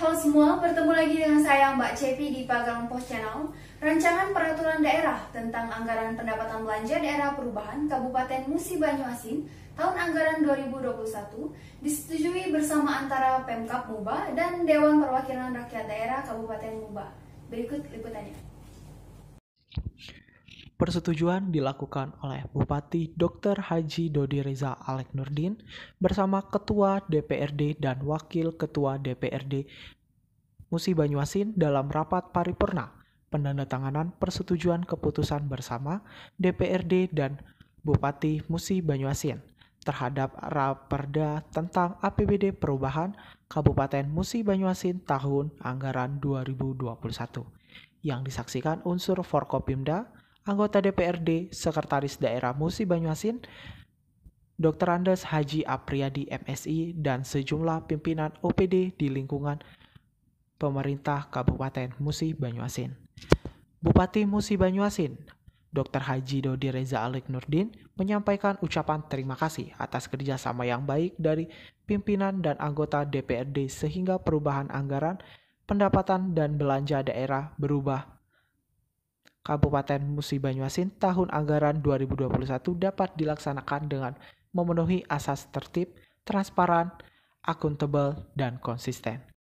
Halo semua, bertemu lagi dengan saya Mbak Cepi di Pagang Pos Channel. Rancangan Peraturan Daerah tentang Anggaran Pendapatan Belanja Daerah Perubahan Kabupaten Musi Banyuasin tahun anggaran 2021 disetujui bersama antara Pemkap Muba dan Dewan Perwakilan Rakyat Daerah Kabupaten Muba. Berikut liputannya. Persetujuan dilakukan oleh Bupati Dr. Haji Dodi Reza Alek Nurdin bersama Ketua DPRD dan Wakil Ketua DPRD Musi Banyuasin dalam rapat paripurna penandatanganan persetujuan keputusan bersama DPRD dan Bupati Musi Banyuasin terhadap Raperda tentang APBD Perubahan Kabupaten Musi Banyuasin tahun anggaran 2021 yang disaksikan unsur Forkopimda, anggota DPRD, Sekretaris Daerah Musi Banyuasin, Dr. Andes Haji Apriyadi MSI, dan sejumlah pimpinan OPD di lingkungan pemerintah Kabupaten Musi Banyuasin. Bupati Musi Banyuasin, Dr. Haji Dodi Reza Alik Nurdin menyampaikan ucapan terima kasih atas kerjasama yang baik dari pimpinan dan anggota DPRD sehingga perubahan anggaran, pendapatan, dan belanja daerah berubah Kabupaten Musi Banyuasin tahun anggaran 2021 dapat dilaksanakan dengan memenuhi asas tertib, transparan, akuntabel, dan konsisten.